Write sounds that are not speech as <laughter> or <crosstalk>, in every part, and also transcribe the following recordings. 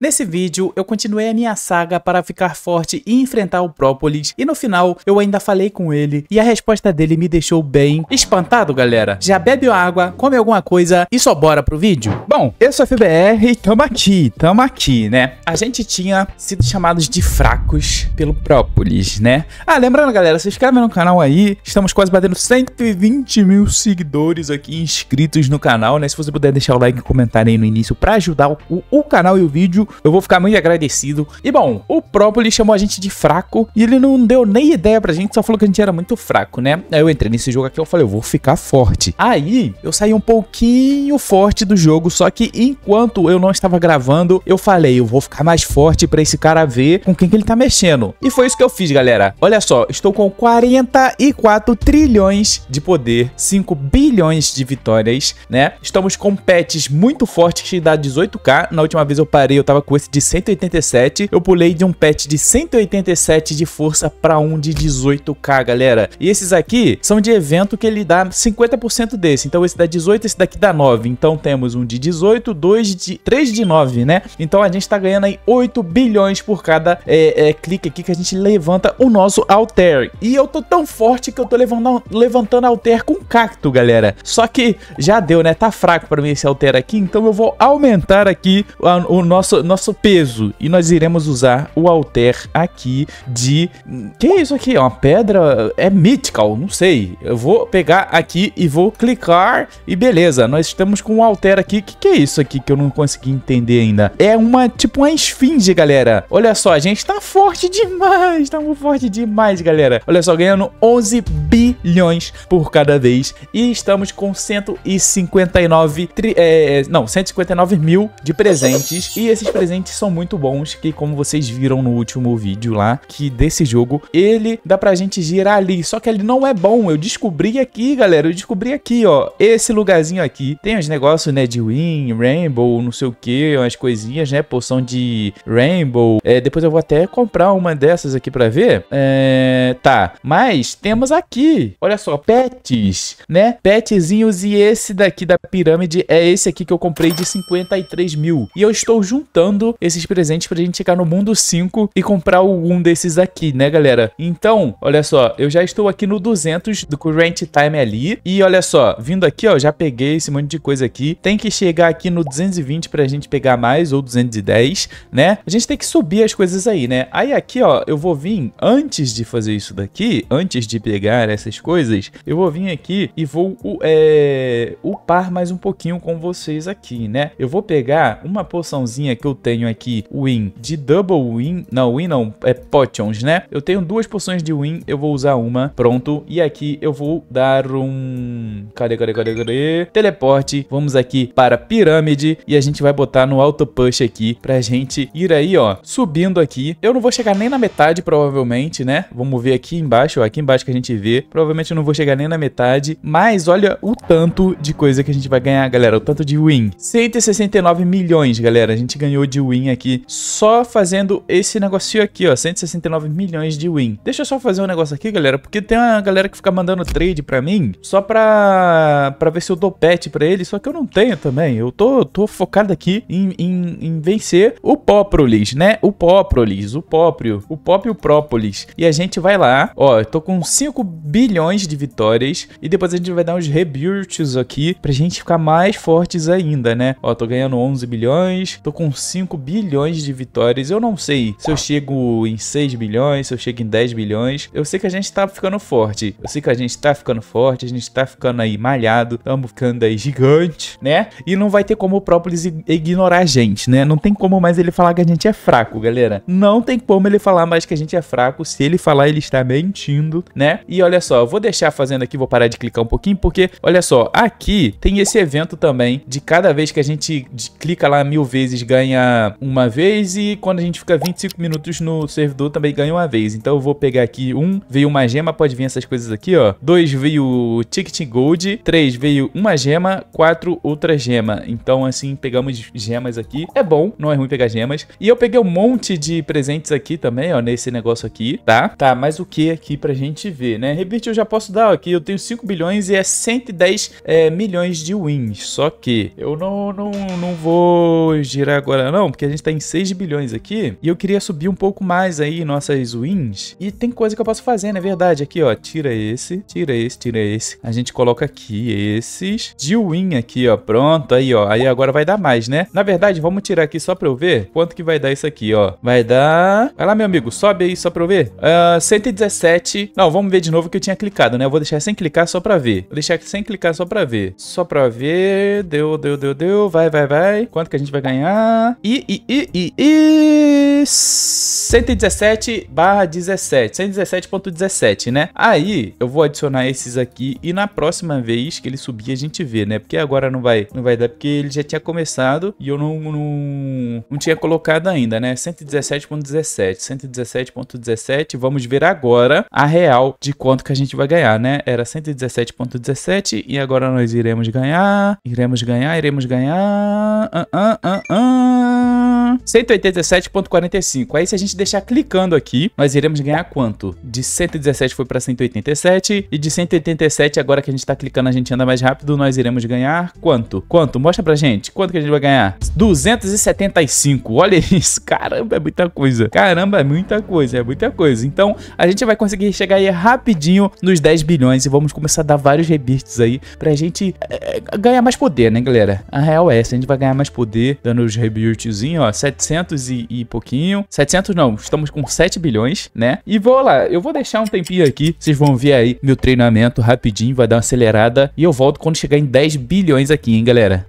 Nesse vídeo, eu continuei a minha saga para ficar forte e enfrentar o Própolis, e no final, eu ainda falei com ele, e a resposta dele me deixou bem espantado, galera. Já bebe água, come alguma coisa, e só bora pro vídeo? Bom, eu sou FBR e tamo aqui, tamo aqui, né? A gente tinha sido chamados de fracos pelo Própolis, né? Ah, lembrando, galera, se inscreve no canal aí, estamos quase batendo 120 mil seguidores aqui inscritos no canal, né? Se você puder deixar o like e comentário aí no início pra ajudar o, o canal e o vídeo, eu vou ficar muito agradecido. E bom, o ele chamou a gente de fraco e ele não deu nem ideia pra gente, só falou que a gente era muito fraco, né? Aí eu entrei nesse jogo aqui, eu falei, eu vou ficar forte. Aí eu saí um pouquinho forte do jogo, só que enquanto eu não estava gravando, eu falei, eu vou ficar mais forte pra esse cara ver com quem que ele tá mexendo. E foi isso que eu fiz, galera. Olha só, estou com 44 trilhões de poder, 5 bilhões de vitórias, né? Estamos com pets muito fortes que dá 18k. Na última vez eu parei, eu tava com esse de 187, eu pulei de um pet de 187 de força para um de 18k, galera. E esses aqui são de evento que ele dá 50% desse, então esse dá 18, esse daqui dá 9. Então temos um de 18, 2 de 3 de 9, né? Então a gente está ganhando aí 8 bilhões por cada é, é, clique aqui que a gente levanta o nosso Alter. E eu tô tão forte que eu tô levantando, levantando Alter com cacto, galera. Só que já deu, né? Tá fraco para mim esse Alter aqui, então eu vou aumentar aqui o nosso, nosso peso. E nós iremos usar o alter aqui de... Que é isso aqui? É uma pedra? É mythical? Não sei. Eu vou pegar aqui e vou clicar e beleza. Nós estamos com o alter aqui. Que que é isso aqui que eu não consegui entender ainda? É uma, tipo, uma esfinge, galera. Olha só, a gente tá forte demais. estamos forte demais, galera. Olha só, ganhando 11 bilhões por cada vez. E estamos com 159... Tri, é, não, 159 mil de presentes. E esses presentes são muito bons, que como vocês viram no último vídeo lá, que desse jogo, ele dá pra gente girar ali, só que ele não é bom, eu descobri aqui, galera, eu descobri aqui, ó, esse lugarzinho aqui, tem os negócios, né, de Win, Rainbow, não sei o que, umas coisinhas, né, poção de Rainbow, é, depois eu vou até comprar uma dessas aqui pra ver, é, tá, mas temos aqui, olha só, pets, né, petzinhos e esse daqui da pirâmide é esse aqui que eu comprei de 53 mil, e eu estou juntando esses presentes pra gente chegar no mundo 5 e comprar algum desses aqui, né, galera? Então, olha só, eu já estou aqui no 200 do Current Time ali. E olha só, vindo aqui, ó, já peguei esse monte de coisa aqui. Tem que chegar aqui no 220 pra gente pegar mais, ou 210, né? A gente tem que subir as coisas aí, né? Aí aqui, ó, eu vou vir, antes de fazer isso daqui, antes de pegar essas coisas, eu vou vir aqui e vou é, upar mais um pouquinho com vocês aqui, né? Eu vou pegar uma poçãozinha que eu tenho aqui Win de Double Win. Não, Win não, é Potions, né? Eu tenho duas poções de Win, eu vou usar uma. Pronto. E aqui eu vou dar um... Cadê, cadê, cadê, cadê? Teleporte. Vamos aqui para Pirâmide e a gente vai botar no Auto Push aqui pra gente ir aí, ó, subindo aqui. Eu não vou chegar nem na metade, provavelmente, né? Vamos ver aqui embaixo, ó, aqui embaixo que a gente vê. Provavelmente eu não vou chegar nem na metade, mas olha o tanto de coisa que a gente vai ganhar, galera, o tanto de win. 169 milhões, galera, a gente ganhou de win aqui, só fazendo esse negocinho aqui, ó, 169 milhões de win. Deixa eu só fazer um negócio aqui, galera, porque tem uma galera que fica mandando trade pra mim, só pra, pra ver se eu dou pet pra ele, só que eu não tenho também. Eu tô, tô focado aqui em, em, em vencer o Poprolis, né? O Poprolis, o próprio, o próprio Própolis. E a gente vai lá, ó, eu tô com 5 bilhões de vitórias e depois a gente vai dar uns rebuilds aqui pra gente ficar mais fortes ainda, né? Ó, tô ganhando 11 bilhões, tô com 5 bilhões de vitórias. Eu não sei se eu chego em 6 bilhões, se eu chego em 10 bilhões. Eu sei que a gente tá ficando forte. Eu sei que a gente tá ficando forte, a gente tá ficando aí malhado, tamo ficando aí gigante, né? E não vai ter como o Própolis ignorar a gente, né? Não tem como mais ele falar que a gente é fraco, galera. Não tem como ele falar mais que a gente é fraco. Se ele falar, ele está mentindo, né? E olha só, eu vou deixar fazendo aqui, vou parar de clicar um pouquinho, porque olha só, aqui tem esse evento também de cada vez que a gente clica lá mil vezes ganha ganha uma vez e quando a gente fica 25 minutos no servidor também ganha uma vez. Então eu vou pegar aqui um, veio uma gema, pode vir essas coisas aqui, ó. Dois veio ticket gold, três veio uma gema, quatro outra gema. Então assim, pegamos gemas aqui. É bom, não é ruim pegar gemas. E eu peguei um monte de presentes aqui também, ó, nesse negócio aqui, tá? Tá, mas o que aqui pra gente ver, né? Rebirth eu já posso dar aqui, eu tenho 5 bilhões e é 110 é, eh, milhões de wins. Só que eu não, não, não vou girar agora bacana, né? não? Porque a gente tá em 6 bilhões aqui e eu queria subir um pouco mais aí nossas wins. E tem coisa que eu posso fazer, na é verdade? Aqui, ó, tira esse, tira esse, tira esse. A gente coloca aqui esses de win aqui, ó, pronto. Aí, ó, aí agora vai dar mais, né? Na verdade, vamos tirar aqui só pra eu ver quanto que vai dar isso aqui, ó. Vai dar... Vai lá, meu amigo, sobe aí só pra eu ver. Uh, ah, 117... Não, vamos ver de novo que eu tinha clicado, né? Eu vou deixar sem clicar só pra ver. Vou deixar sem clicar só pra ver. Só pra ver... Deu, deu, deu, deu. Vai, vai, vai. Quanto que a gente vai ganhar? E, e, e, e, e... 117 barra 17, 117.17, né? Aí eu vou adicionar esses aqui e na próxima vez que ele subir a gente vê, né? Porque agora não vai, não vai dar, porque ele já tinha começado e eu não, não, não tinha colocado ainda, né? 117.17, 117.17, vamos ver agora a real de quanto que a gente vai ganhar, né? Era 117.17 e agora nós iremos ganhar, iremos ganhar, iremos ganhar, ah, ah, ah, ah. 187.45. Aí se a gente deixar clicando aqui, nós iremos ganhar quanto? De 117 foi para 187 e de 187 agora que a gente tá clicando, a gente anda mais rápido, nós iremos ganhar quanto? Quanto? Mostra pra gente. Quanto que a gente vai ganhar? 275. Olha <laughs> isso. Caramba, é muita coisa. Caramba, é muita coisa, é muita coisa. Então, a gente vai conseguir chegar aí rapidinho nos 10 bilhões e vamos começar a dar vários rebirths aí pra gente é, ganhar mais poder, né, galera? A real é essa, a gente vai ganhar mais poder dando os rebirths tiozinho, ó, 700 e, e, pouquinho. 700 não, estamos com 7 bilhões, né? E vou lá, eu vou deixar um tempinho aqui, vocês vão ver aí meu treinamento rapidinho, vai dar uma acelerada e eu volto quando chegar em 10 bilhões aqui, hein, galera?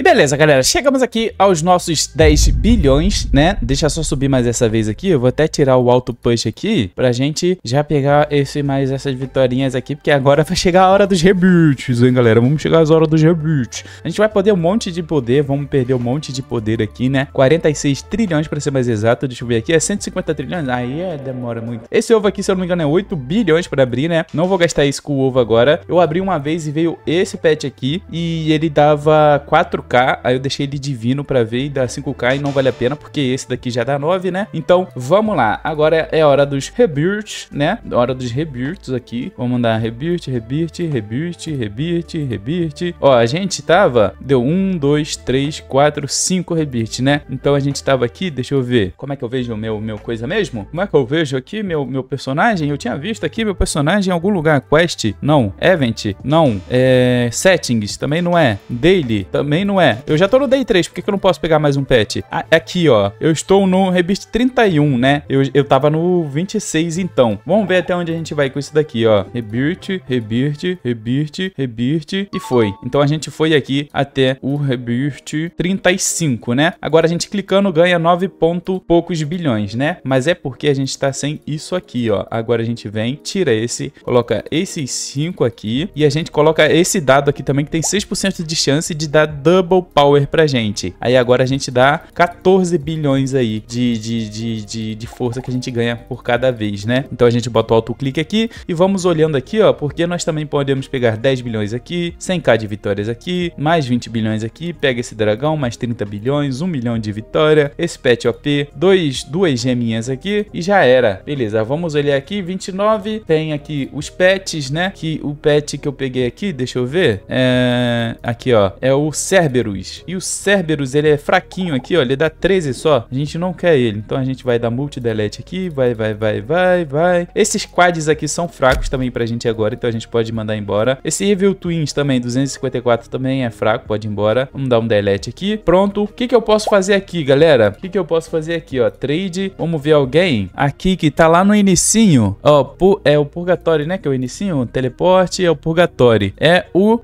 E beleza, galera, chegamos aqui aos nossos 10 bilhões, né? Deixa só subir mais essa vez aqui, eu vou até tirar o auto push aqui pra gente já pegar esse mais essas vitórias aqui, porque agora vai chegar a hora dos rebuts, hein, galera? Vamos chegar às horas dos rebuts. A gente vai perder um monte de poder, vamos perder um monte de poder aqui, né? 46 trilhões pra ser mais exato, deixa eu ver aqui, é 150 trilhões? Aí é, demora muito. Esse ovo aqui, se eu não me engano, é 8 bilhões pra abrir, né? Não vou gastar isso com o ovo agora. Eu abri uma vez e veio esse pet aqui e ele dava 4 5K, aí eu deixei ele divino pra ver e dá 5K e não vale a pena, porque esse daqui já dá 9, né? Então, vamos lá. Agora é hora dos rebirths, né? Hora dos rebirths aqui. Vamos mandar rebirth, rebirth, rebirth, rebirth, rebirth. Ó, a gente tava... Deu 1, 2, 3, 4, 5 rebirths, né? Então a gente tava aqui, deixa eu ver. Como é que eu vejo o meu, meu coisa mesmo? Como é que eu vejo aqui meu, meu personagem? Eu tinha visto aqui meu personagem em algum lugar. Quest? Não. Event? Não. É... Settings? Também não é. Daily? Também não não é? Eu já tô no Day 3, por que, que eu não posso pegar mais um pet? Ah, é aqui, ó. Eu estou no Rebirth 31, né? Eu, eu tava no 26, então. Vamos ver até onde a gente vai com isso daqui, ó. Rebirth, Rebirth, Rebirth, Rebirth e foi. Então a gente foi aqui até o Rebirth 35, né? Agora a gente clicando ganha 9 ponto poucos bilhões, né? Mas é porque a gente tá sem isso aqui, ó. Agora a gente vem, tira esse, coloca esses 5 aqui e a gente coloca esse dado aqui também que tem 6% de chance de dar double Double Power pra gente. Aí agora a gente dá 14 bilhões aí de, de, de, de, de força que a gente ganha por cada vez, né? Então a gente bota o autoclique aqui e vamos olhando aqui, ó, porque nós também podemos pegar 10 bilhões aqui, 100k de vitórias aqui, mais 20 bilhões aqui, pega esse dragão, mais 30 bilhões, 1 milhão de vitória, esse pet OP, dois, duas geminhas aqui e já era. Beleza, vamos olhar aqui, 29, tem aqui os pets, né? Que o pet que eu peguei aqui, deixa eu ver, é... aqui ó, é o Serve Cerberus. E o Cerberus, ele é fraquinho aqui, ó. Ele dá 13 só. A gente não quer ele. Então a gente vai dar multi-delete aqui. Vai, vai, vai, vai, vai. Esses quads aqui são fracos também pra gente agora. Então a gente pode mandar embora. Esse Evil Twins também, 254, também é fraco. Pode ir embora. Vamos dar um delete aqui. Pronto. O que que eu posso fazer aqui, galera? O que que eu posso fazer aqui, ó? Trade. Vamos ver alguém aqui que tá lá no inicinho. Ó, pu é o Purgatório, né? Que é o inicinho. Teleporte é o Purgatório. É o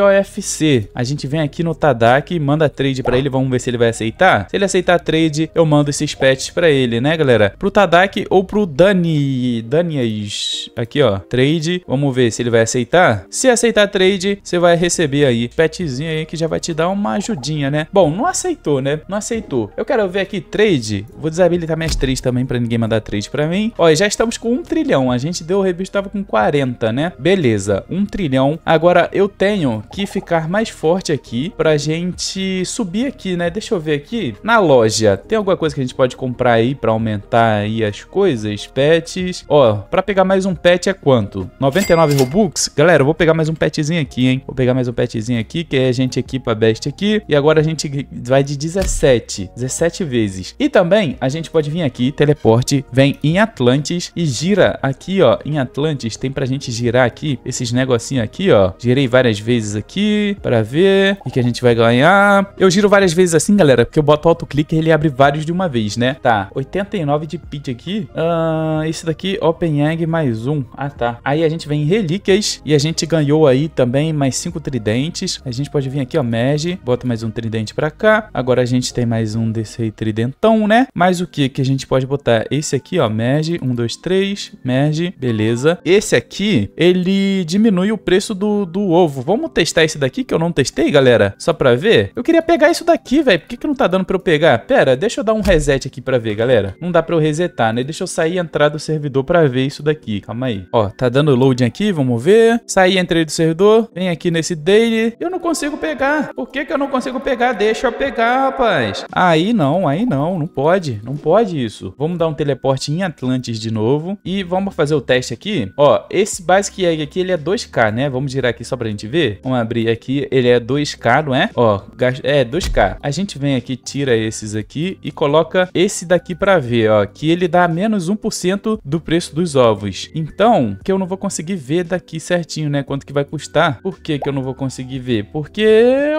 OFC. A gente vem aqui no Tadak manda trade pra ele, vamos ver se ele vai aceitar. Se ele aceitar trade, eu mando esses pets pra ele, né, galera? Pro Tadak ou pro Dani... Danias. É aqui, ó. Trade. Vamos ver se ele vai aceitar. Se aceitar trade, você vai receber aí petzinho aí que já vai te dar uma ajudinha, né? Bom, não aceitou, né? Não aceitou. Eu quero ver aqui trade. Vou desabilitar minhas trades também pra ninguém mandar trade pra mim. Ó, já estamos com um trilhão. A gente deu o revista, tava com 40, né? Beleza, um trilhão. Agora eu tenho que ficar mais forte aqui pra pra gente subir aqui, né? Deixa eu ver aqui. Na loja, tem alguma coisa que a gente pode comprar aí pra aumentar aí as coisas? Pets. Ó, pra pegar mais um pet é quanto? 99 Robux? Galera, eu vou pegar mais um petzinho aqui, hein? Vou pegar mais um petzinho aqui, que é a gente equipa Best aqui. E agora a gente vai de 17. 17 vezes. E também, a gente pode vir aqui, teleporte, vem em Atlantis e gira aqui, ó. Em Atlantis tem pra gente girar aqui esses negocinhos aqui, ó. Girei várias vezes aqui pra ver o que a gente gente vai ganhar. Eu giro várias vezes assim, galera, porque eu boto o autoclique e ele abre vários de uma vez, né? Tá, 89 de pit aqui. Uh, esse daqui, Open Egg mais um. Ah, tá. Aí a gente vem em relíquias e a gente ganhou aí também mais cinco tridentes. A gente pode vir aqui, ó, merge bota mais um tridente pra cá. Agora a gente tem mais um desse aí tridentão, né? Mais o que que a gente pode botar? Esse aqui, ó, merge um, dois, três, merge beleza. Esse aqui, ele diminui o preço do, do ovo. Vamos testar esse daqui que eu não testei, galera? Só só pra ver. Eu queria pegar isso daqui, velho. Por que, que não tá dando pra eu pegar? Pera, deixa eu dar um reset aqui pra ver, galera. Não dá pra eu resetar, né? Deixa eu sair e entrar do servidor pra ver isso daqui. Calma aí. Ó, tá dando loading aqui, vamos ver. Saí, entrei do servidor. Vem aqui nesse daily. Eu não consigo pegar. Por que que eu não consigo pegar? Deixa eu pegar, rapaz. Aí não, aí não. Não pode. Não pode isso. Vamos dar um teleporte em Atlantis de novo. E vamos fazer o teste aqui. Ó, esse Basic Egg aqui, ele é 2K, né? Vamos girar aqui só pra gente ver. Vamos abrir aqui. Ele é 2K, não é? né? Ó, é 2K. A gente vem aqui, tira esses aqui e coloca esse daqui para ver, ó, que ele dá menos 1% do preço dos ovos. Então, que eu não vou conseguir ver daqui certinho, né, quanto que vai custar. Por que que eu não vou conseguir ver? Porque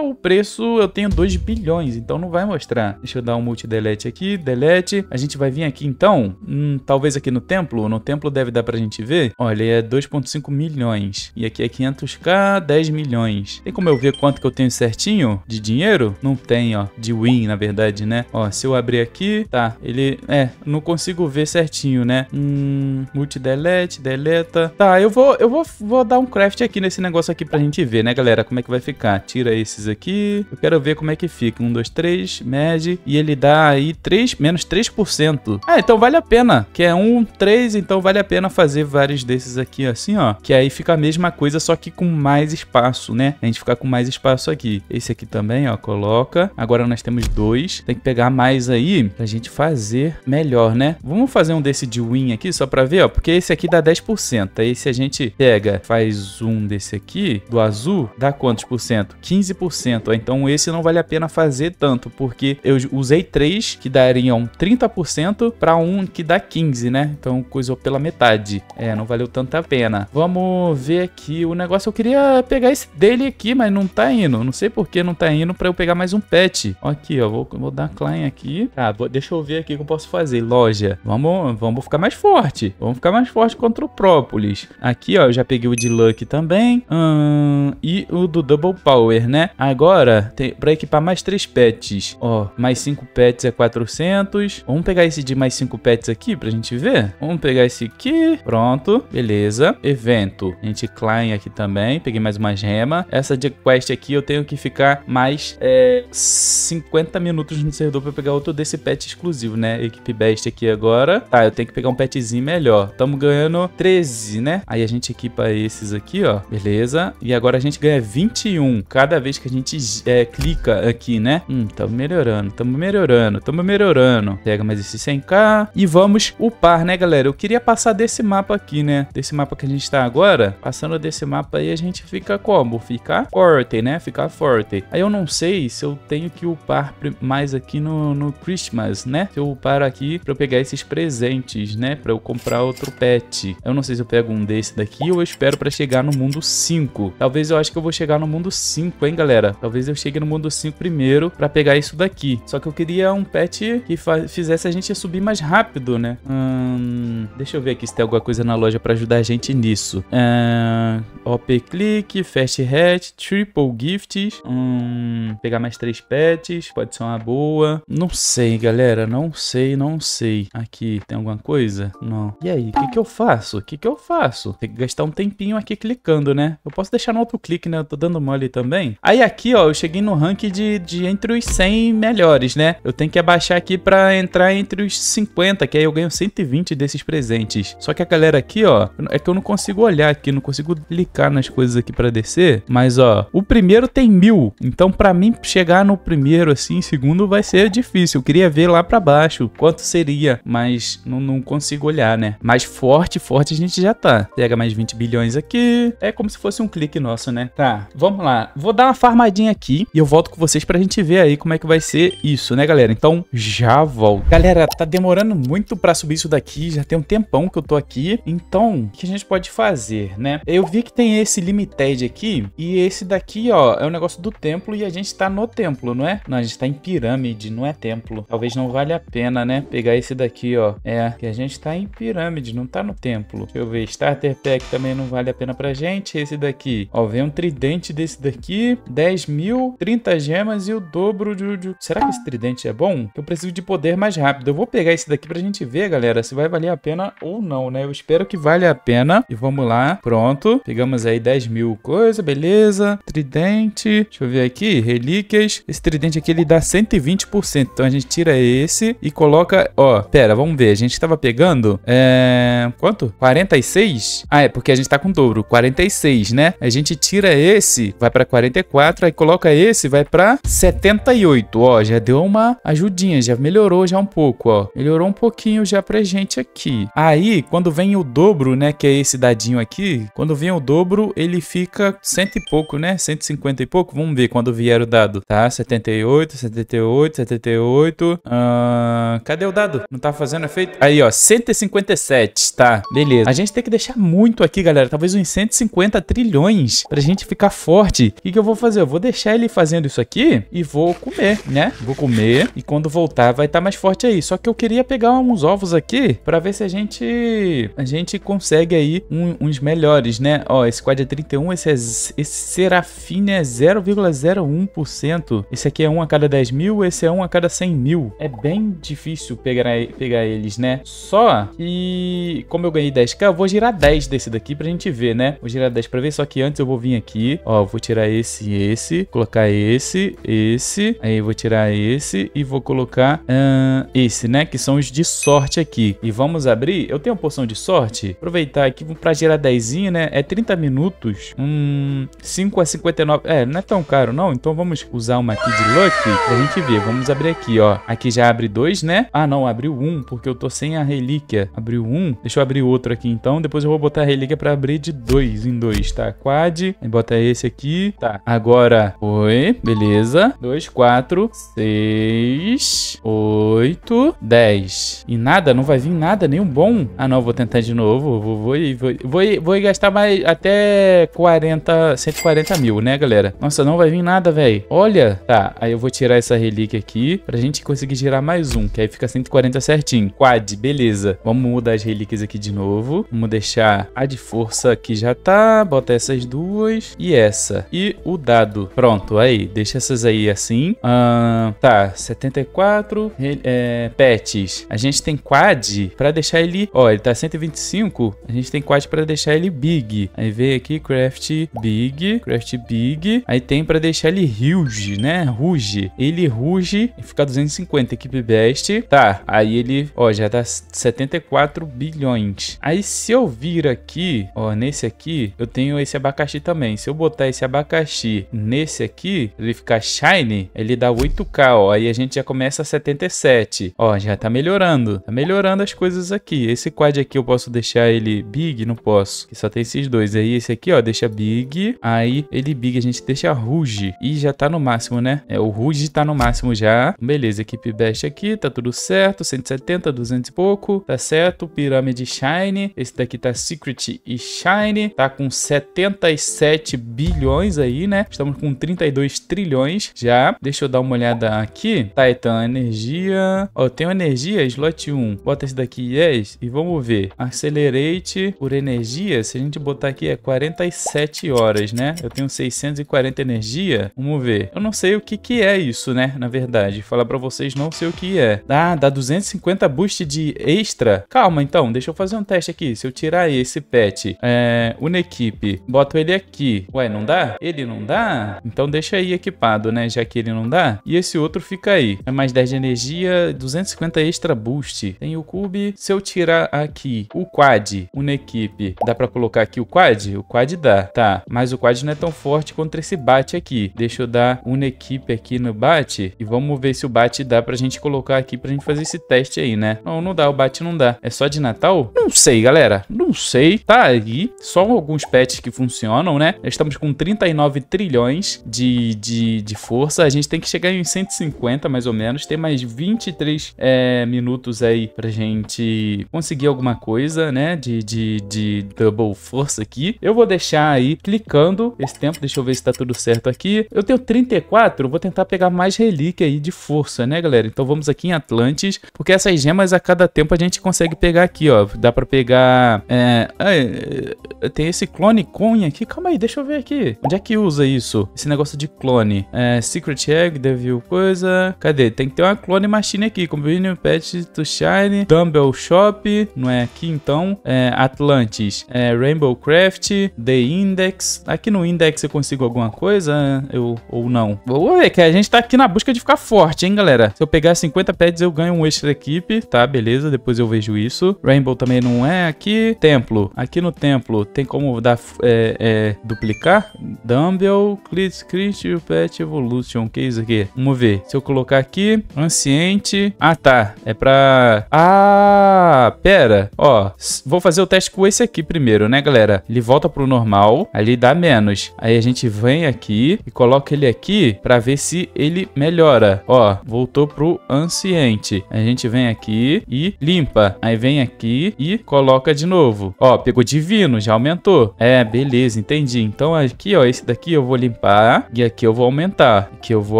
o preço, eu tenho 2 bilhões, então não vai mostrar. Deixa eu dar um multi-delete aqui, delete. A gente vai vir aqui então, hum, talvez aqui no templo, no templo deve dar pra gente ver. Olha, é 2.5 milhões. E aqui é 500k, 10 milhões. Tem como eu ver quanto que eu tenho certinho? de dinheiro? Não tem, ó. De win, na verdade, né? Ó, se eu abrir aqui, tá. Ele, é, não consigo ver certinho, né? Hum, multidelete, deleta. Tá, eu vou, eu vou, vou dar um craft aqui nesse negócio aqui pra gente ver, né, galera? Como é que vai ficar. Tira esses aqui. Eu quero ver como é que fica. Um, dois, três, mede. E ele dá aí 3, menos 3%. Ah, então vale a pena. Que é um, três, então vale a pena fazer vários desses aqui assim, ó. Que aí fica a mesma coisa, só que com mais espaço, né? A gente fica com mais espaço aqui. Esse aqui também, ó, coloca. Agora nós temos dois. Tem que pegar mais aí pra gente fazer melhor, né? Vamos fazer um desse de win aqui só pra ver, ó, porque esse aqui dá 10%. Aí se a gente pega, faz um desse aqui, do azul, dá quantos por cento? 15%. Ó. Então esse não vale a pena fazer tanto, porque eu usei três que dariam 30% pra um que dá 15, né? Então coisou pela metade. É, não valeu tanta pena. Vamos ver aqui o negócio. Eu queria pegar esse dele aqui, mas não tá indo. Não sei por porque não tá indo pra eu pegar mais um pet. Aqui, ó, vou, vou dar Klein aqui. Tá, vou, deixa eu ver aqui o que eu posso fazer. Loja. Vamos, vamos ficar mais forte. Vamos ficar mais forte contra o Própolis. Aqui, ó, eu já peguei o de Luck também. Hum, e o do Double Power, né? Agora, tem, pra equipar mais três pets. Ó, mais cinco pets é 400. Vamos pegar esse de mais cinco pets aqui pra gente ver? Vamos pegar esse aqui. Pronto. Beleza. Evento. A gente Klein aqui também. Peguei mais umas gema. Essa de quest aqui eu tenho que ficar ficar mais é, 50 minutos no servidor para pegar outro desse pet exclusivo, né? Equipe Best aqui agora. Tá, eu tenho que pegar um petzinho melhor. Tamo ganhando 13, né? Aí a gente equipa esses aqui, ó. Beleza. E agora a gente ganha 21 cada vez que a gente é, clica aqui, né? Hum, tamo melhorando, tamo melhorando, tamo melhorando. Pega mais esse 100k e vamos upar, né, galera? Eu queria passar desse mapa aqui, né? Desse mapa que a gente tá agora. Passando desse mapa aí, a gente fica como? Fica forte, né? Ficar forte. Aí eu não sei se eu tenho que upar mais aqui no, no Christmas, né? Se eu upar aqui pra eu pegar esses presentes, né? Pra eu comprar outro pet. Eu não sei se eu pego um desse daqui ou eu espero pra chegar no mundo 5. Talvez eu acho que eu vou chegar no mundo 5, hein, galera? Talvez eu chegue no mundo 5 primeiro pra pegar isso daqui. Só que eu queria um pet que fizesse a gente subir mais rápido, né? Hum, deixa eu ver aqui se tem alguma coisa na loja pra ajudar a gente nisso. Hum, OP Click, Fast Hat, Triple Gifts. Hum, pegar mais três pets, pode ser uma boa. Não sei, galera, não sei, não sei. Aqui, tem alguma coisa? Não. E aí, o que que eu faço? O que que eu faço? Tem que gastar um tempinho aqui clicando, né? Eu posso deixar no outro clique né? Eu tô dando mole também. Aí aqui, ó, eu cheguei no ranking de, de entre os 100 melhores, né? Eu tenho que abaixar aqui pra entrar entre os 50, que aí eu ganho 120 desses presentes. Só que a galera aqui, ó, é que eu não consigo olhar aqui, não consigo clicar nas coisas aqui pra descer. Mas, ó, o primeiro tem mil. Então, para mim, chegar no primeiro, assim, segundo, vai ser difícil. Eu queria ver lá para baixo quanto seria, mas não, não, consigo olhar, né? Mas forte, forte a gente já tá. Pega mais 20 bilhões aqui. É como se fosse um clique nosso, né? Tá, vamos lá. Vou dar uma farmadinha aqui e eu volto com vocês pra gente ver aí como é que vai ser isso, né, galera? Então, já volto. Galera, tá demorando muito pra subir isso daqui. Já tem um tempão que eu tô aqui. Então, o que a gente pode fazer, né? Eu vi que tem esse Limited aqui e esse daqui, ó, é o um negócio do do templo e a gente tá no templo, não é? Não, a gente tá em pirâmide, não é templo. Talvez não valha a pena, né? Pegar esse daqui, ó. É, que a gente tá em pirâmide, não tá no templo. Deixa eu ver, Starter Pack também não vale a pena pra gente. Esse daqui, ó, vem um tridente desse daqui, 10 mil, 30 gemas e o dobro de... de... Será que esse tridente é bom? Eu preciso de poder mais rápido. Eu vou pegar esse daqui pra gente ver, galera, se vai valer a pena ou não, né? Eu espero que valha a pena. E vamos lá, pronto. Pegamos aí 10 mil coisa, beleza. Tridente, deixa Deixa eu ver aqui, relíquias. Esse tridente aqui ele dá 120%. Então a gente tira esse e coloca, ó, pera, vamos ver. A gente tava pegando, é... quanto? 46? Ah, é, porque a gente tá com dobro, 46, né? A gente tira esse, vai pra 44, aí coloca esse, vai pra 78. Ó, já deu uma ajudinha, já melhorou já um pouco, ó. Melhorou um pouquinho já pra gente aqui. Aí, quando vem o dobro, né, que é esse dadinho aqui, quando vem o dobro, ele fica cento e pouco, né? 150 e pouco, vamos ver quando vier o dado, tá? 78, 78, 78. Uh, cadê o dado? Não tá fazendo efeito? Aí, ó, 157, tá? Beleza. A gente tem que deixar muito aqui, galera. Talvez uns 150 trilhões pra gente ficar forte. O que, que eu vou fazer? Eu vou deixar ele fazendo isso aqui e vou comer, né? Vou comer e quando voltar vai estar tá mais forte aí. Só que eu queria pegar uns ovos aqui pra ver se a gente a gente consegue aí um, uns melhores, né? Ó, esse quad é 31, esse, é, esse serafim é 0, 0,01%. Esse aqui é 1 a cada 10 mil, esse é 1 a cada 100 mil. É bem difícil pegar, pegar eles, né? Só que, como eu ganhei 10k, eu vou girar 10 desse daqui pra gente ver, né? Vou girar 10 pra ver, só que antes eu vou vir aqui, ó, vou tirar esse e esse, colocar esse, esse, aí vou tirar esse e vou colocar uh, esse, né? Que são os de sorte aqui. E vamos abrir, eu tenho uma poção de sorte, aproveitar aqui pra girar 10, né? É 30 minutos, hum, 5 a 59, é, não é tão tão caro não, então vamos usar uma aqui de Lucky pra gente ver. Vamos abrir aqui, ó. Aqui já abre dois, né? Ah, não, abriu um, porque eu tô sem a relíquia. Abriu um. Deixa eu abrir outro aqui, então. Depois eu vou botar a relíquia pra abrir de dois em dois, tá? Quad. Aí bota esse aqui. Tá. Agora, foi. Beleza. Dois, quatro, seis, oito, dez. E nada? Não vai vir nada? Nenhum bom? Ah, não, vou tentar de novo. Vou, vou, vou, vou, vou gastar mais até 40, 140 mil, né, galera? Nossa, não não vai vir nada, velho. Olha. Tá, aí eu vou tirar essa relíquia aqui pra gente conseguir girar mais um, que aí fica 140 certinho. Quad, beleza. Vamos mudar as relíquias aqui de novo. Vamos deixar a de força aqui já tá. Bota essas duas e essa. E o dado. Pronto, aí. Deixa essas aí assim. Ah, tá, 74. É, pets. A gente tem quad pra deixar ele... Ó, ele tá 125. A gente tem quad pra deixar ele big. Aí vem aqui craft big, craft big. Aí tem também para deixar ele ruge, né? Ruge. Ele ruge e fica 250. Equipe Best. Tá, aí ele, ó, já tá 74 bilhões. Aí se eu vir aqui, ó, nesse aqui, eu tenho esse abacaxi também. Se eu botar esse abacaxi nesse aqui, ele ficar shiny, ele dá 8k, ó. Aí a gente já começa a 77. Ó, já tá melhorando. Tá melhorando as coisas aqui. Esse quad aqui eu posso deixar ele big? Não posso. Só tem esses dois. Aí esse aqui, ó, deixa big. Aí ele big, a gente deixa Ruge. E já tá no máximo, né? É, o Ruge tá no máximo já. Beleza, equipe best aqui, tá tudo certo. 170, 200 e pouco, tá certo. Pirâmide Shine. Esse daqui tá Secret e Shine. Tá com 77 bilhões aí, né? Estamos com 32 trilhões já. Deixa eu dar uma olhada aqui. Titan Energia. Ó, tem energia, slot 1. Bota esse daqui, yes. E vamos ver. Accelerate por energia. Se a gente botar aqui é 47 horas, né? Eu tenho 640 energias energia? Vamos ver. Eu não sei o que que é isso, né? Na verdade, falar para vocês, não sei o que é. Ah, dá 250 boost de extra? Calma, então, deixa eu fazer um teste aqui. Se eu tirar esse pet, é, Unequipe, boto ele aqui. Ué, não dá? Ele não dá? Então deixa aí equipado, né? Já que ele não dá. E esse outro fica aí. É mais 10 de energia, 250 extra boost. Tem o cube. Se eu tirar aqui o quad, Unequipe, dá para colocar aqui o quad? O quad dá, tá. Mas o quad não é tão forte contra esse bat bate aqui. Deixa eu dar uma equipe aqui no bate e vamos ver se o bate dá pra gente colocar aqui pra gente fazer esse teste aí, né? Não, não dá, o bate não dá. É só de Natal? Não sei, galera. Não sei. Tá aí, só alguns pets que funcionam, né? estamos com 39 trilhões de, de, de força. A gente tem que chegar em 150, mais ou menos. Tem mais 23 é, minutos aí pra gente conseguir alguma coisa, né? De, de, de double força aqui. Eu vou deixar aí clicando esse tempo. Deixa eu ver se tá tudo certo certo aqui. Eu tenho 34, vou tentar pegar mais relíquia aí de força, né, galera? Então vamos aqui em Atlantis, porque essas gemas a cada tempo a gente consegue pegar aqui, ó. Dá pra pegar... É, é... tem esse clone coin aqui. Calma aí, deixa eu ver aqui. Onde é que usa isso? Esse negócio de clone. É, Secret Egg, Devil coisa... Cadê? Tem que ter uma clone machine aqui. combine Pet to Shine, Dumbbell Shop, não é aqui então? É, Atlantis, é, Rainbow Craft, The Index. Aqui no Index eu consigo alguma coisa? coisa né? eu, ou não. Vou ver, que a gente tá aqui na busca de ficar forte, hein, galera? Se eu pegar 50 pets, eu ganho um extra equipe, tá? Beleza, depois eu vejo isso. Rainbow também não é aqui. Templo. Aqui no templo tem como dar, é, é, duplicar? Dumbbell, Crit, Crit, Pet, Evolution. O que é isso aqui? Vamos ver. Se eu colocar aqui, Anciente. Ah, tá. É pra... Ah, pera. Ó, vou fazer o teste com esse aqui primeiro, né, galera? Ele volta pro normal. Ali dá menos. Aí a gente vem aqui aqui e coloca ele aqui para ver se ele melhora. Ó, voltou pro anciente. A gente vem aqui e limpa. Aí vem aqui e coloca de novo. Ó, pegou divino, já aumentou. É, beleza, entendi. Então aqui, ó, esse daqui eu vou limpar e aqui eu vou aumentar. Aqui eu vou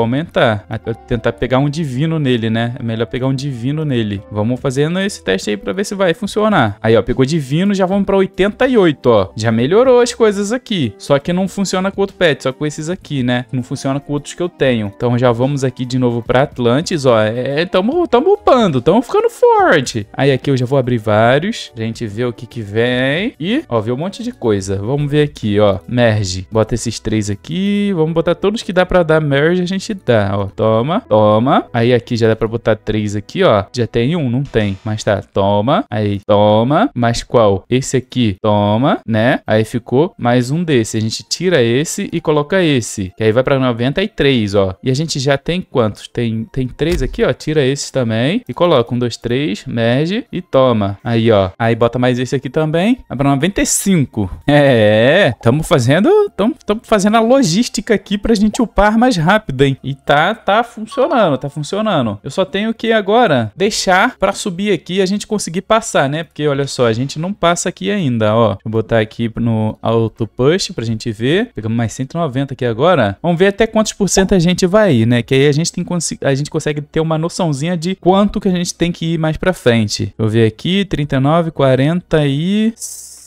aumentar. tentar pegar um divino nele, né? É melhor pegar um divino nele. Vamos fazendo esse teste aí para ver se vai funcionar. Aí, ó, pegou divino, já vamos para 88, ó. Já melhorou as coisas aqui. Só que não funciona com outro pet, só com esse aqui, né? Não funciona com outros que eu tenho. Então já vamos aqui de novo pra Atlantis, ó. É, é tamo, tamo upando, tamo ficando forte. Aí aqui eu já vou abrir vários. A gente vê o que que vem. E, ó, vê um monte de coisa. Vamos ver aqui, ó. Merge. Bota esses três aqui. Vamos botar todos que dá pra dar merge, a gente dá, ó. Toma, toma. Aí aqui já dá pra botar três aqui, ó. Já tem um, não tem. Mas tá, toma. Aí, toma. Mas qual? Esse aqui, toma, né? Aí ficou mais um desse. A gente tira esse e coloca esse esse. Que aí vai para 93, ó. E a gente já tem quantos? Tem, tem três aqui, ó. Tira esses também e coloca um, dois, três, merge e toma. Aí, ó. Aí bota mais esse aqui também. Vai pra 95. É, estamos fazendo, estamos fazendo a logística aqui pra gente upar mais rápido, hein? E tá, tá funcionando, tá funcionando. Eu só tenho que agora deixar pra subir aqui e a gente conseguir passar, né? Porque olha só, a gente não passa aqui ainda, ó. Vou botar aqui no auto push pra gente ver. Pegamos mais 190 aqui aqui agora, vamos ver até quantos por cento a gente vai ir, né? Que aí a gente, tem, a gente consegue ter uma noçãozinha de quanto que a gente tem que ir mais pra frente. Vou ver aqui, 39, 40 e...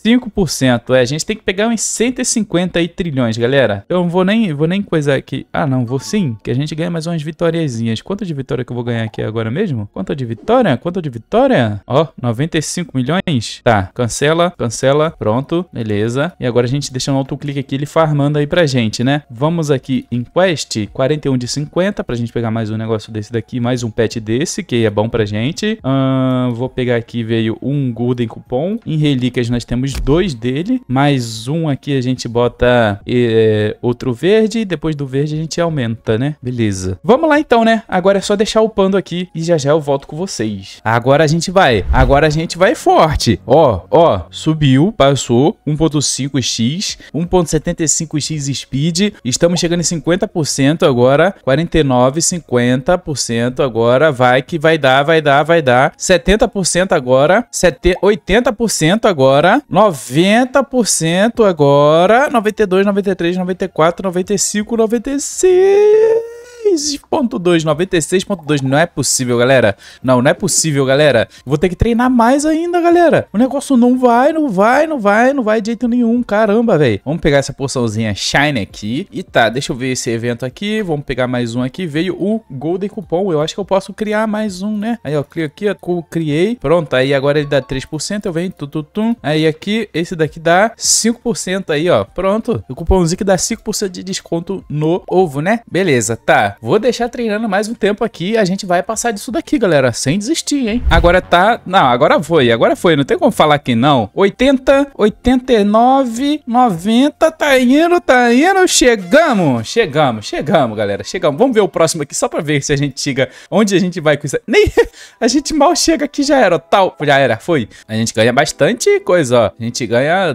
5%. É, a gente tem que pegar uns 150 aí, trilhões, galera. Eu não vou nem, vou nem coisar aqui. Ah, não, vou sim. Que a gente ganha mais umas vitóriazinhas. Quanto de vitória que eu vou ganhar aqui agora mesmo? Quanto de vitória? Quanto de vitória? Ó, 95 milhões. Tá, cancela, cancela. Pronto, beleza. E agora a gente deixa um autoclique aqui, ele farmando aí pra gente, né? Vamos aqui em quest, 41 de 50, pra gente pegar mais um negócio desse daqui, mais um pet desse, que é bom pra gente. Hum, vou pegar aqui, veio um golden cupom. Em relíquias nós temos outros dois dele, mais um aqui a gente bota é, outro verde e depois do verde a gente aumenta, né? Beleza. Vamos lá então, né? Agora é só deixar o pando aqui e já já eu volto com vocês. Agora a gente vai. Agora a gente vai forte. Ó, ó, subiu, passou 1.5x, 1.75x speed. Estamos chegando em 50% agora, 49, 50% agora. Vai que vai dar, vai dar, vai dar. 70% agora, 70, 80% agora. 90 90% agora, 92, 93, 94, 95, 96. 96.2, 96.2. Não é possível, galera. Não, não é possível, galera. Vou ter que treinar mais ainda, galera. O negócio não vai, não vai, não vai, não vai de jeito nenhum. Caramba, velho. Vamos pegar essa porçãozinha Shine aqui. E tá, deixa eu ver esse evento aqui. Vamos pegar mais um aqui. Veio o Golden Cupom. Eu acho que eu posso criar mais um, né? Aí, ó, clico aqui, ó, criei. Pronto, aí agora ele dá 3%. Eu venho, tu. Aí aqui, esse daqui dá 5% aí, ó. Pronto. O cupomzinho que dá 5% de desconto no ovo, né? Beleza, tá. Vou deixar treinando mais um tempo aqui a gente vai passar disso daqui, galera, sem desistir, hein? Agora tá... Não, agora foi, agora foi, não tem como falar aqui não. 80, 89, 90, tá indo, tá indo, chegamos, chegamos, chegamos, galera, chegamos. Vamos ver o próximo aqui só pra ver se a gente chega, onde a gente vai com isso. <laughs> Nem... a gente mal chega aqui, já era, tal, já era, foi. A gente ganha bastante coisa, ó. A gente ganha,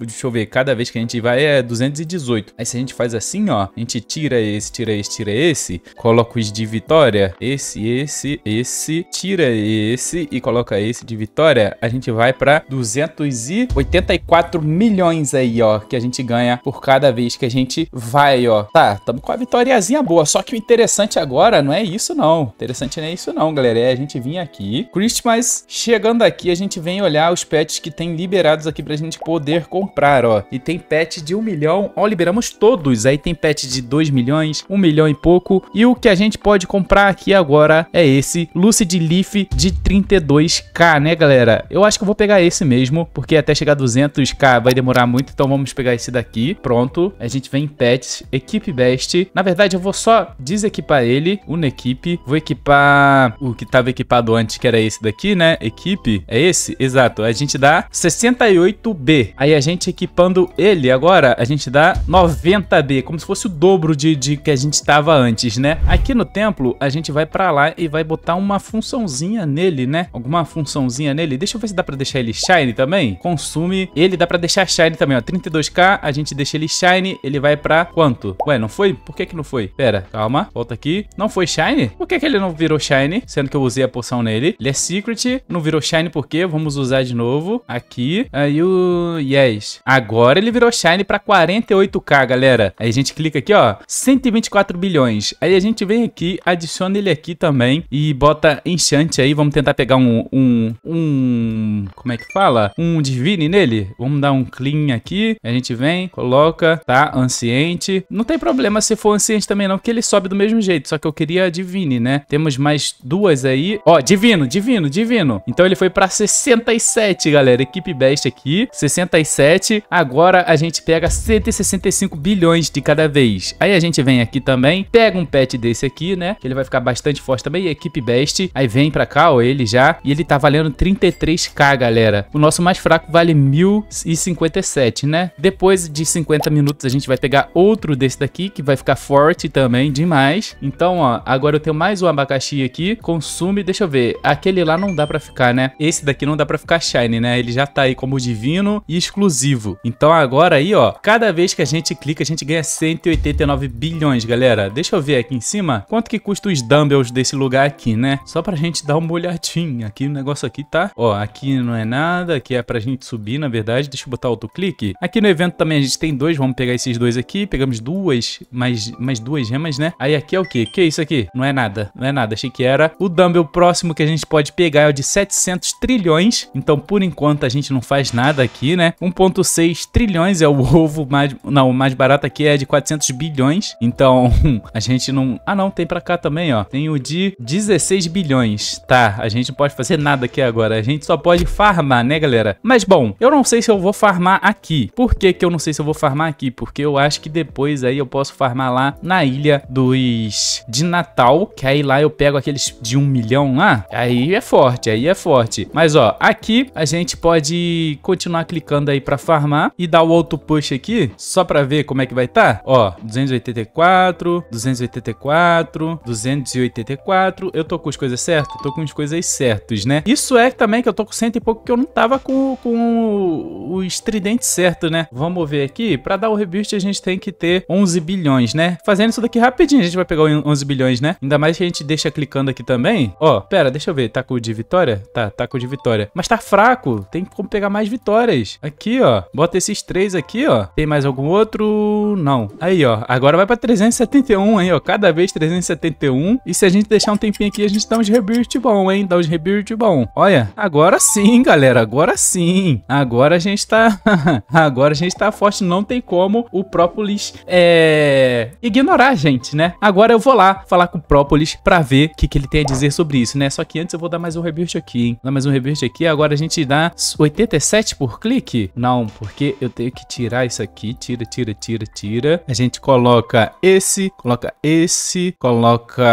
deixa eu ver, cada vez que a gente vai é 218. Aí se a gente faz assim, ó, a gente tira esse, tira esse, tira esse, esse, coloca os de vitória, esse, esse, esse, tira esse e coloca esse de vitória, a gente vai para 284 milhões aí, ó, que a gente ganha por cada vez que a gente vai, ó. Tá, estamos com a vitóriazinha boa, só que o interessante agora não é isso não. Interessante não é isso não, galera, é a gente vir aqui, Christmas, chegando aqui a gente vem olhar os pets que tem liberados aqui pra gente poder comprar, ó. E tem pet de 1 milhão, ó, liberamos todos. Aí tem pet de 2 milhões, 1 milhão e pouco pouco. E o que a gente pode comprar aqui agora é esse Lucid Leaf de 32k, né galera? Eu acho que eu vou pegar esse mesmo, porque até chegar a 200k vai demorar muito, então vamos pegar esse daqui. Pronto, a gente vem em pets, equipe best. Na verdade eu vou só desequipar ele, uma equipe. Vou equipar o que estava equipado antes, que era esse daqui, né? Equipe, é esse? Exato, a gente dá 68B. Aí a gente equipando ele agora, a gente dá 90B, como se fosse o dobro de, de que a gente estava antes antes, né? Aqui no templo, a gente vai pra lá e vai botar uma funçãozinha nele, né? Alguma funçãozinha nele. Deixa eu ver se dá pra deixar ele shine também. Consume. Ele dá pra deixar shine também, ó. 32k, a gente deixa ele shine, ele vai pra quanto? Ué, não foi? Por que que não foi? Pera, calma. Volta aqui. Não foi shine? Por que que ele não virou shine? Sendo que eu usei a poção nele. Ele é secret, não virou shine por quê? Vamos usar de novo. Aqui. Aí o... Yes. Agora ele virou shine pra 48k, galera. Aí a gente clica aqui, ó. 124 bilhões opções. Aí a gente vem aqui, adiciona ele aqui também e bota enchante aí. Vamos tentar pegar um, um, um como é que fala? Um divine nele. Vamos dar um clean aqui. A gente vem, coloca, tá? Anciente. Não tem problema se for anciente também não, porque ele sobe do mesmo jeito. Só que eu queria divine, né? Temos mais duas aí. Ó, divino, divino, divino. Então ele foi pra 67, galera. Equipe best aqui, 67. Agora a gente pega 165 bilhões de cada vez. Aí a gente vem aqui também, pega pega um pet desse aqui, né? Que ele vai ficar bastante forte também. equipe best. Aí vem pra cá, ó, ele já. E ele tá valendo 33k, galera. O nosso mais fraco vale 1057, né? Depois de 50 minutos a gente vai pegar outro desse daqui, que vai ficar forte também demais. Então, ó, agora eu tenho mais um abacaxi aqui. Consume, deixa eu ver. Aquele lá não dá pra ficar, né? Esse daqui não dá pra ficar shiny, né? Ele já tá aí como divino e exclusivo. Então agora aí, ó, cada vez que a gente clica, a gente ganha 189 bilhões, galera. Deixa Deixa eu ver aqui em cima quanto que custa os dumbbells desse lugar aqui, né? Só pra gente dar uma olhadinha. Aqui o negócio aqui tá... Ó, aqui não é nada. Aqui é pra gente subir, na verdade. Deixa eu botar autoclique. Aqui no evento também a gente tem dois. Vamos pegar esses dois aqui. Pegamos duas, mais, mais duas gemas, né? Aí aqui é o quê? Que é isso aqui? Não é nada. Não é nada. Achei que era. O dumbbell próximo que a gente pode pegar é o de 700 trilhões. Então, por enquanto, a gente não faz nada aqui, né? 1.6 trilhões é o ovo mais... Não, o mais barato aqui é de 400 bilhões. Então... <laughs> É a gente não... Ah, não, tem pra cá também, ó. Tem o de 16 bilhões. Tá, a gente não pode fazer nada aqui agora. A gente só pode farmar, né, galera? Mas, bom, eu não sei se eu vou farmar aqui. Por que que eu não sei se eu vou farmar aqui? Porque eu acho que depois aí eu posso farmar lá na ilha dos... de Natal. Que aí lá eu pego aqueles de um milhão lá. Ah, aí é forte, aí é forte. Mas, ó, aqui a gente pode continuar clicando aí pra farmar e dar o outro push aqui. Só pra ver como é que vai tá. Ó, 284, 284. 284, 284. Eu tô com as coisas certas? Tô com as coisas certas, né? Isso é também que eu tô com cento e pouco que eu não tava com, com o estridente certo, né? Vamos ver aqui. Para dar o rebirth a gente tem que ter 11 bilhões, né? Fazendo isso daqui rapidinho, a gente vai pegar 11 bilhões, né? Ainda mais que a gente deixa clicando aqui também. Ó, pera, deixa eu ver. Tá com de vitória? Tá, tá com de vitória. Mas tá fraco. Tem como pegar mais vitórias. Aqui, ó. Bota esses três aqui, ó. Tem mais algum outro? Não. Aí, ó. Agora vai pra 371 aí, ó. Cada vez 371. E se a gente deixar um tempinho aqui, a gente dá uns rebirths bom, hein? Dá uns rebirths bom. Olha, agora sim, galera. Agora sim. Agora a gente tá. <laughs> agora a gente tá forte, não tem como o Própolis é, ignorar a gente, né? Agora eu vou lá falar com o Própolis pra ver o que, que ele tem a dizer sobre isso, né? Só que antes eu vou dar mais um rebuild aqui, hein? Dá mais um rebuild aqui. Agora a gente dá 87 por clique? Não, porque eu tenho que tirar isso aqui. Tira, tira, tira, tira. A gente coloca esse, coloca esse, coloca.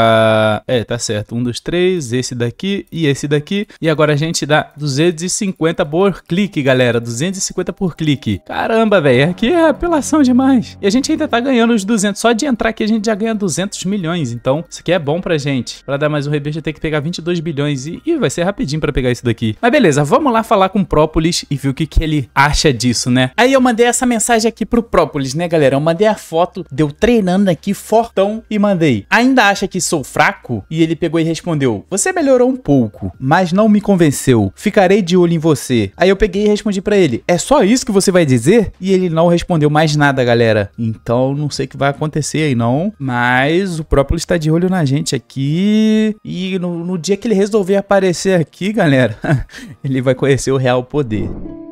É, tá certo. Um, dos três, esse daqui e esse daqui. E agora a gente dá 250 por clique, galera. 250 150 por clique. Caramba, velho, aqui é apelação demais. E a gente ainda tá ganhando os 200. Só de entrar aqui a gente já ganha 200 milhões. Então, isso aqui é bom pra gente. Pra dar mais um eu tem que pegar 22 bilhões. E, vai ser rapidinho pra pegar isso daqui. Mas beleza, vamos lá falar com o Própolis e ver o que, que ele acha disso, né? Aí eu mandei essa mensagem aqui pro Própolis, né, galera? Eu mandei a foto, deu treinando aqui, fortão, e mandei. Ainda acha que sou fraco? E ele pegou e respondeu: Você melhorou um pouco, mas não me convenceu. Ficarei de olho em você. Aí eu peguei e respondi para ele: é só isso que você vai dizer? E ele não respondeu mais nada, galera. Então não sei o que vai acontecer aí, não. Mas o próprio está de olho na gente aqui. E no, no dia que ele resolver aparecer aqui, galera, <laughs> ele vai conhecer o real poder.